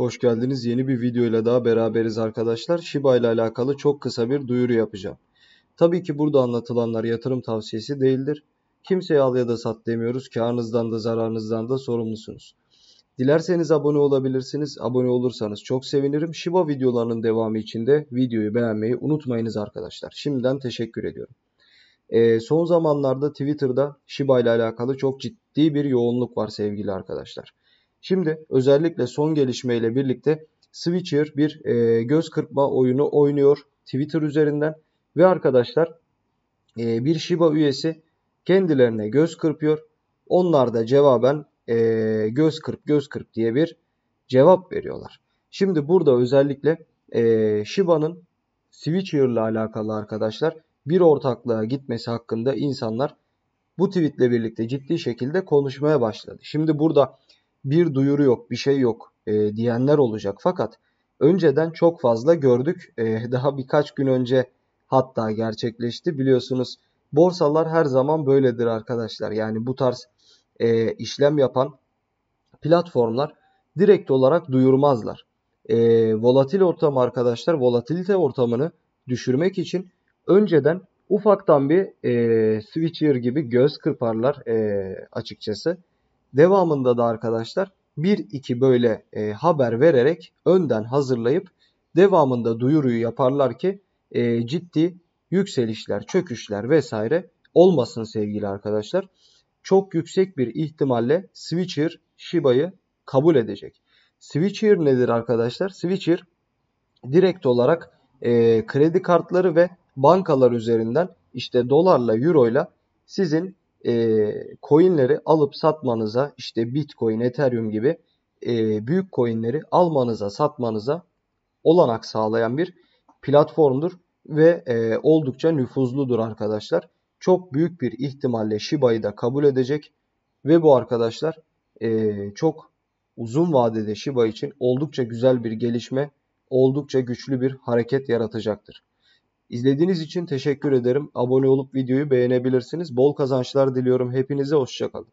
Hoş geldiniz. Yeni bir video ile daha beraberiz arkadaşlar. Shiba ile alakalı çok kısa bir duyuru yapacağım. Tabii ki burada anlatılanlar yatırım tavsiyesi değildir. Kimseye al ya da sat demiyoruz. Karınızdan da zararınızdan da sorumlusunuz. Dilerseniz abone olabilirsiniz. Abone olursanız çok sevinirim. Shiba videolarının devamı için de videoyu beğenmeyi unutmayınız arkadaşlar. Şimdiden teşekkür ediyorum. E, son zamanlarda Twitter'da Shiba ile alakalı çok ciddi bir yoğunluk var sevgili arkadaşlar. Şimdi özellikle son gelişmeyle birlikte Switcher bir e, göz kırpma oyunu oynuyor Twitter üzerinden ve arkadaşlar e, bir Shiba üyesi kendilerine göz kırpıyor. Onlar da cevaben e, göz kırp göz kırp diye bir cevap veriyorlar. Şimdi burada özellikle e, Shiba'nın Switcher ile alakalı arkadaşlar bir ortaklığa gitmesi hakkında insanlar bu tweetle birlikte ciddi şekilde konuşmaya başladı. Şimdi burada bir duyuru yok, bir şey yok e, diyenler olacak. Fakat önceden çok fazla gördük. E, daha birkaç gün önce hatta gerçekleşti. Biliyorsunuz borsalar her zaman böyledir arkadaşlar. Yani bu tarz e, işlem yapan platformlar direkt olarak duyurmazlar. E, volatil ortam arkadaşlar volatilite ortamını düşürmek için önceden ufaktan bir e, switcher gibi göz kırparlar e, açıkçası. Devamında da arkadaşlar bir iki böyle e, haber vererek önden hazırlayıp devamında duyuruyu yaparlar ki e, ciddi yükselişler, çöküşler vesaire olmasın sevgili arkadaşlar. Çok yüksek bir ihtimalle Switcher Shiba'yı kabul edecek. Switcher nedir arkadaşlar? Switcher direkt olarak e, kredi kartları ve bankalar üzerinden işte dolarla, euroyla sizin e, coinleri alıp satmanıza işte Bitcoin, Ethereum gibi e, büyük coinleri almanıza, satmanıza olanak sağlayan bir platformdur ve e, oldukça nüfuzludur arkadaşlar. Çok büyük bir ihtimalle Shiba'yı da kabul edecek ve bu arkadaşlar e, çok uzun vadede Shiba için oldukça güzel bir gelişme, oldukça güçlü bir hareket yaratacaktır. İzlediğiniz için teşekkür ederim. Abone olup videoyu beğenebilirsiniz. Bol kazançlar diliyorum hepinize. Hoşçakalın.